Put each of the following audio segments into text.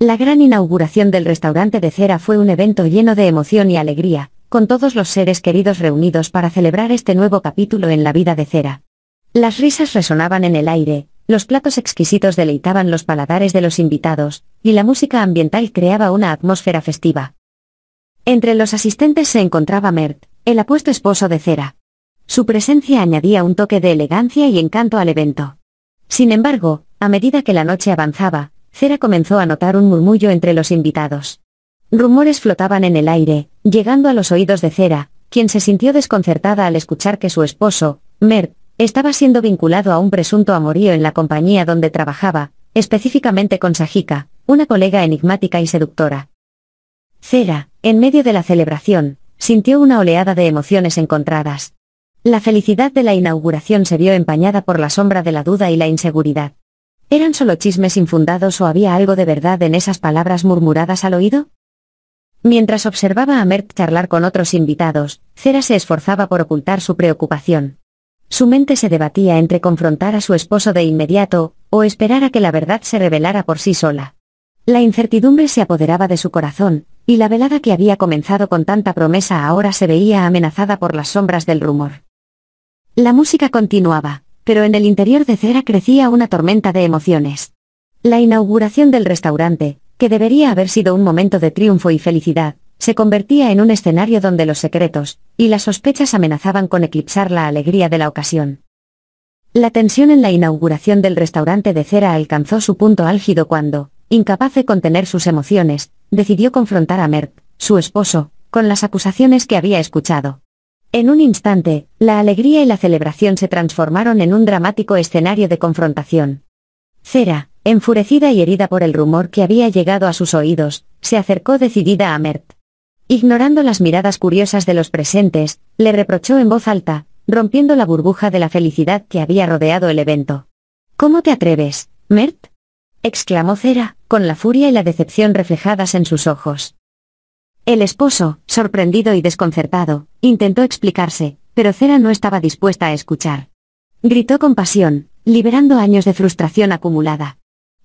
La gran inauguración del restaurante de cera fue un evento lleno de emoción y alegría, con todos los seres queridos reunidos para celebrar este nuevo capítulo en la vida de cera. Las risas resonaban en el aire, los platos exquisitos deleitaban los paladares de los invitados, y la música ambiental creaba una atmósfera festiva. Entre los asistentes se encontraba Mert, el apuesto esposo de Cera. Su presencia añadía un toque de elegancia y encanto al evento. Sin embargo, a medida que la noche avanzaba, Cera comenzó a notar un murmullo entre los invitados. Rumores flotaban en el aire, llegando a los oídos de Cera, quien se sintió desconcertada al escuchar que su esposo, Mert, estaba siendo vinculado a un presunto amorío en la compañía donde trabajaba, específicamente con Sajika, una colega enigmática y seductora. Cera, en medio de la celebración, sintió una oleada de emociones encontradas. La felicidad de la inauguración se vio empañada por la sombra de la duda y la inseguridad. ¿Eran solo chismes infundados o había algo de verdad en esas palabras murmuradas al oído? Mientras observaba a Mert charlar con otros invitados, Cera se esforzaba por ocultar su preocupación. Su mente se debatía entre confrontar a su esposo de inmediato, o esperar a que la verdad se revelara por sí sola. La incertidumbre se apoderaba de su corazón, y la velada que había comenzado con tanta promesa ahora se veía amenazada por las sombras del rumor. La música continuaba pero en el interior de Cera crecía una tormenta de emociones. La inauguración del restaurante, que debería haber sido un momento de triunfo y felicidad, se convertía en un escenario donde los secretos y las sospechas amenazaban con eclipsar la alegría de la ocasión. La tensión en la inauguración del restaurante de cera alcanzó su punto álgido cuando, incapaz de contener sus emociones, decidió confrontar a Mert, su esposo, con las acusaciones que había escuchado. En un instante, la alegría y la celebración se transformaron en un dramático escenario de confrontación. Cera, enfurecida y herida por el rumor que había llegado a sus oídos, se acercó decidida a Mert. Ignorando las miradas curiosas de los presentes, le reprochó en voz alta, rompiendo la burbuja de la felicidad que había rodeado el evento. ¿Cómo te atreves, Mert? exclamó Cera, con la furia y la decepción reflejadas en sus ojos. El esposo, sorprendido y desconcertado, intentó explicarse, pero Cera no estaba dispuesta a escuchar. Gritó con pasión, liberando años de frustración acumulada.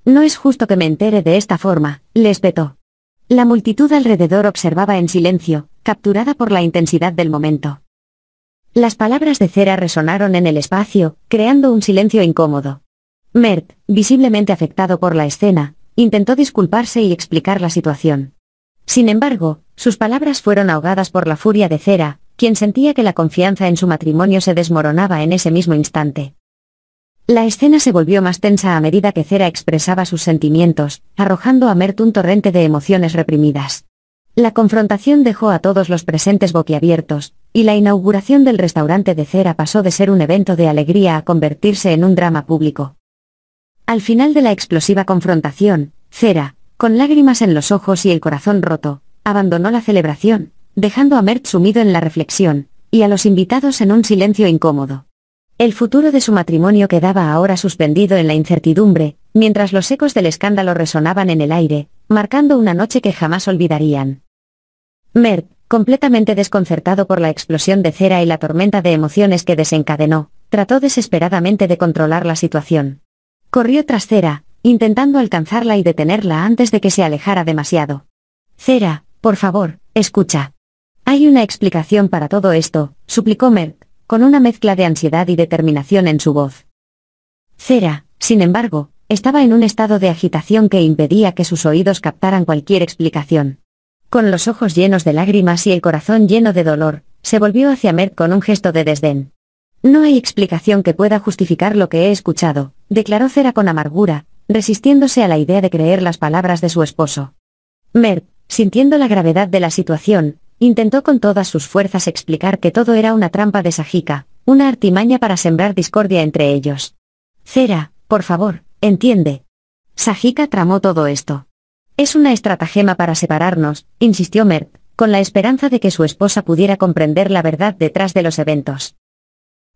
No es justo que me entere de esta forma, le espetó. La multitud alrededor observaba en silencio, capturada por la intensidad del momento. Las palabras de Cera resonaron en el espacio, creando un silencio incómodo. Mert, visiblemente afectado por la escena, intentó disculparse y explicar la situación. Sin embargo, sus palabras fueron ahogadas por la furia de Cera, quien sentía que la confianza en su matrimonio se desmoronaba en ese mismo instante. La escena se volvió más tensa a medida que Cera expresaba sus sentimientos, arrojando a Mert un torrente de emociones reprimidas. La confrontación dejó a todos los presentes boquiabiertos, y la inauguración del restaurante de Cera pasó de ser un evento de alegría a convertirse en un drama público. Al final de la explosiva confrontación, Cera, con lágrimas en los ojos y el corazón roto, abandonó la celebración, dejando a Mert sumido en la reflexión, y a los invitados en un silencio incómodo. El futuro de su matrimonio quedaba ahora suspendido en la incertidumbre, mientras los ecos del escándalo resonaban en el aire, marcando una noche que jamás olvidarían. Mert, completamente desconcertado por la explosión de cera y la tormenta de emociones que desencadenó, trató desesperadamente de controlar la situación. Corrió tras cera, intentando alcanzarla y detenerla antes de que se alejara demasiado. Cera, por favor, escucha. Hay una explicación para todo esto, suplicó Merck, con una mezcla de ansiedad y determinación en su voz. Cera, sin embargo, estaba en un estado de agitación que impedía que sus oídos captaran cualquier explicación. Con los ojos llenos de lágrimas y el corazón lleno de dolor, se volvió hacia Merck con un gesto de desdén. No hay explicación que pueda justificar lo que he escuchado, declaró Cera con amargura, resistiéndose a la idea de creer las palabras de su esposo. Merck, Sintiendo la gravedad de la situación, intentó con todas sus fuerzas explicar que todo era una trampa de Sajika, una artimaña para sembrar discordia entre ellos. Cera, por favor, entiende. Sajika tramó todo esto. Es una estratagema para separarnos, insistió Mert, con la esperanza de que su esposa pudiera comprender la verdad detrás de los eventos.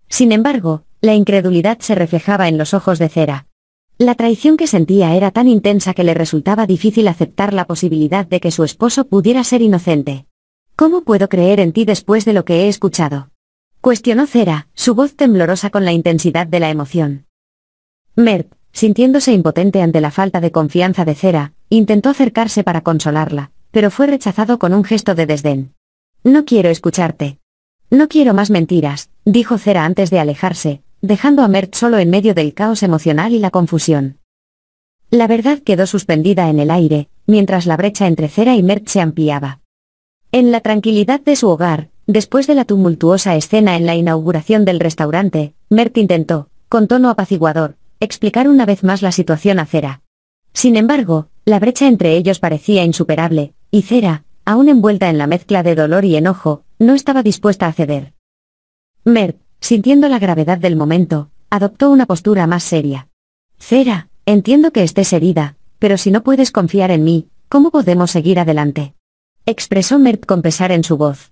Sin embargo, la incredulidad se reflejaba en los ojos de Cera. La traición que sentía era tan intensa que le resultaba difícil aceptar la posibilidad de que su esposo pudiera ser inocente. ¿Cómo puedo creer en ti después de lo que he escuchado? Cuestionó Cera, su voz temblorosa con la intensidad de la emoción. Mert, sintiéndose impotente ante la falta de confianza de Cera, intentó acercarse para consolarla, pero fue rechazado con un gesto de desdén. No quiero escucharte. No quiero más mentiras, dijo Cera antes de alejarse, dejando a Mert solo en medio del caos emocional y la confusión. La verdad quedó suspendida en el aire, mientras la brecha entre Cera y Mert se ampliaba. En la tranquilidad de su hogar, después de la tumultuosa escena en la inauguración del restaurante, Mert intentó, con tono apaciguador, explicar una vez más la situación a Cera. Sin embargo, la brecha entre ellos parecía insuperable, y Cera, aún envuelta en la mezcla de dolor y enojo, no estaba dispuesta a ceder. Mert, Sintiendo la gravedad del momento, adoptó una postura más seria. Cera, entiendo que estés herida, pero si no puedes confiar en mí, ¿cómo podemos seguir adelante? Expresó Mert con pesar en su voz.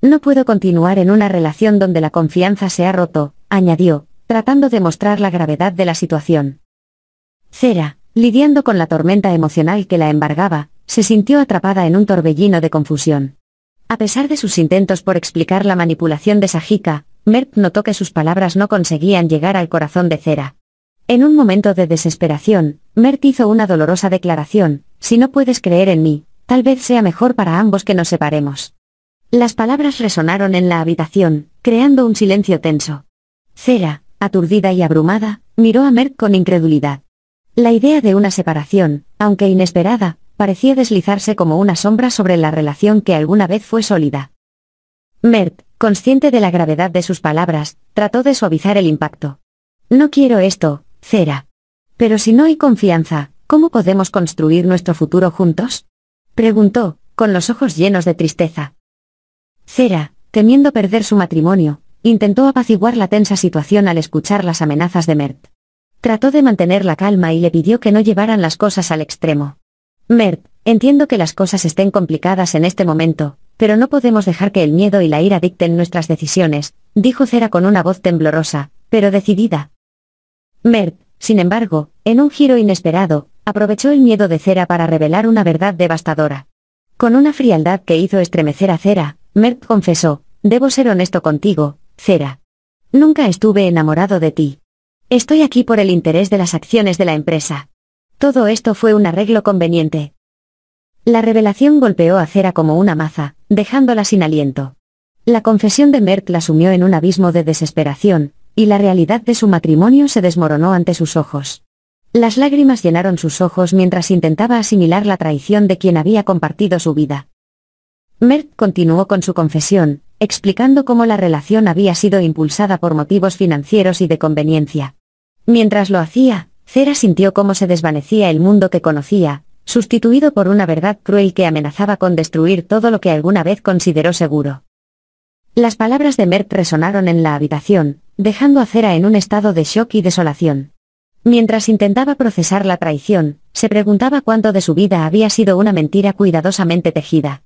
No puedo continuar en una relación donde la confianza se ha roto, añadió, tratando de mostrar la gravedad de la situación. Cera, lidiando con la tormenta emocional que la embargaba, se sintió atrapada en un torbellino de confusión. A pesar de sus intentos por explicar la manipulación de Sajika, Merck notó que sus palabras no conseguían llegar al corazón de Cera. En un momento de desesperación, Mert hizo una dolorosa declaración, si no puedes creer en mí, tal vez sea mejor para ambos que nos separemos. Las palabras resonaron en la habitación, creando un silencio tenso. Cera, aturdida y abrumada, miró a Merck con incredulidad. La idea de una separación, aunque inesperada, parecía deslizarse como una sombra sobre la relación que alguna vez fue sólida. Mert, Consciente de la gravedad de sus palabras, trató de suavizar el impacto. No quiero esto, Cera. Pero si no hay confianza, ¿cómo podemos construir nuestro futuro juntos? Preguntó, con los ojos llenos de tristeza. Cera, temiendo perder su matrimonio, intentó apaciguar la tensa situación al escuchar las amenazas de Mert. Trató de mantener la calma y le pidió que no llevaran las cosas al extremo. Mert, entiendo que las cosas estén complicadas en este momento, pero no podemos dejar que el miedo y la ira dicten nuestras decisiones, dijo Cera con una voz temblorosa, pero decidida. Mert, sin embargo, en un giro inesperado, aprovechó el miedo de Cera para revelar una verdad devastadora. Con una frialdad que hizo estremecer a Cera, Mert confesó, debo ser honesto contigo, Cera. Nunca estuve enamorado de ti. Estoy aquí por el interés de las acciones de la empresa. Todo esto fue un arreglo conveniente. La revelación golpeó a Cera como una maza, dejándola sin aliento. La confesión de Mert la sumió en un abismo de desesperación, y la realidad de su matrimonio se desmoronó ante sus ojos. Las lágrimas llenaron sus ojos mientras intentaba asimilar la traición de quien había compartido su vida. Mert continuó con su confesión, explicando cómo la relación había sido impulsada por motivos financieros y de conveniencia. Mientras lo hacía, Cera sintió cómo se desvanecía el mundo que conocía, sustituido por una verdad cruel que amenazaba con destruir todo lo que alguna vez consideró seguro. Las palabras de Mert resonaron en la habitación, dejando a Cera en un estado de shock y desolación. Mientras intentaba procesar la traición, se preguntaba cuánto de su vida había sido una mentira cuidadosamente tejida,